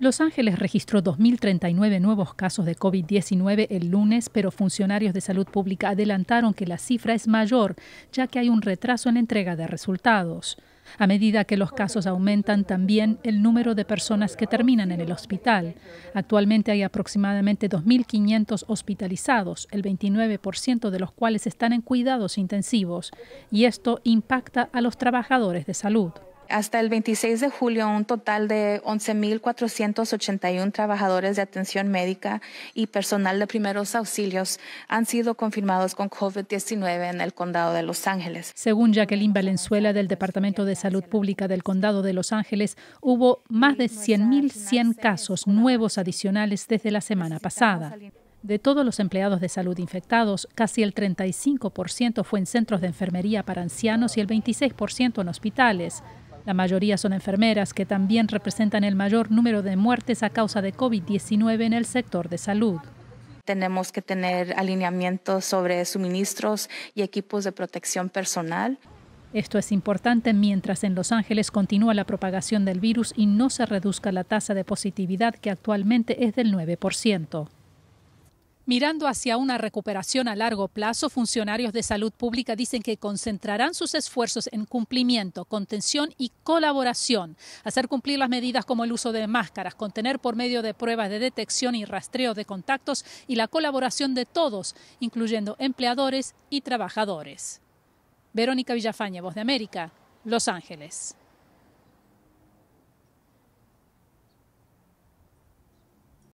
Los Ángeles registró 2.039 nuevos casos de COVID-19 el lunes, pero funcionarios de salud pública adelantaron que la cifra es mayor, ya que hay un retraso en la entrega de resultados. A medida que los casos aumentan también el número de personas que terminan en el hospital. Actualmente hay aproximadamente 2.500 hospitalizados, el 29% de los cuales están en cuidados intensivos, y esto impacta a los trabajadores de salud. Hasta el 26 de julio, un total de 11.481 trabajadores de atención médica y personal de primeros auxilios han sido confirmados con COVID-19 en el condado de Los Ángeles. Según Jacqueline Valenzuela del Departamento de Salud Pública del condado de Los Ángeles, hubo más de 100.100 casos nuevos adicionales desde la semana pasada. De todos los empleados de salud infectados, casi el 35% fue en centros de enfermería para ancianos y el 26% en hospitales. La mayoría son enfermeras, que también representan el mayor número de muertes a causa de COVID-19 en el sector de salud. Tenemos que tener alineamientos sobre suministros y equipos de protección personal. Esto es importante mientras en Los Ángeles continúa la propagación del virus y no se reduzca la tasa de positividad que actualmente es del 9%. Mirando hacia una recuperación a largo plazo, funcionarios de salud pública dicen que concentrarán sus esfuerzos en cumplimiento, contención y colaboración, hacer cumplir las medidas como el uso de máscaras, contener por medio de pruebas de detección y rastreo de contactos y la colaboración de todos, incluyendo empleadores y trabajadores. Verónica Villafaña, Voz de América, Los Ángeles.